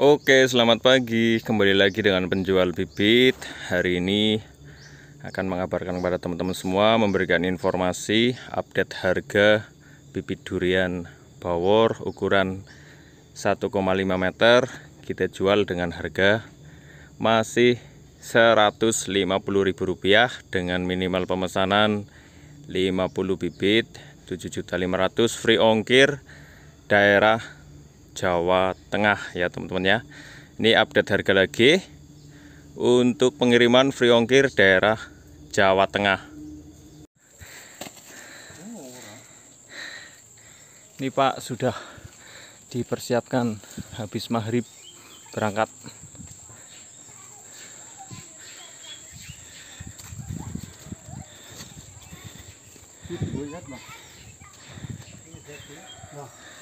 Oke selamat pagi kembali lagi dengan penjual bibit hari ini akan mengabarkan kepada teman-teman semua memberikan informasi update harga bibit durian bawor ukuran 1,5 meter kita jual dengan harga masih Rp150.000 dengan minimal pemesanan 50 bibit 7.500 free ongkir daerah Jawa Tengah ya teman-teman ya ini update harga lagi untuk pengiriman free ongkir daerah Jawa Tengah ini Pak sudah dipersiapkan habis maghrib berangkat Nah.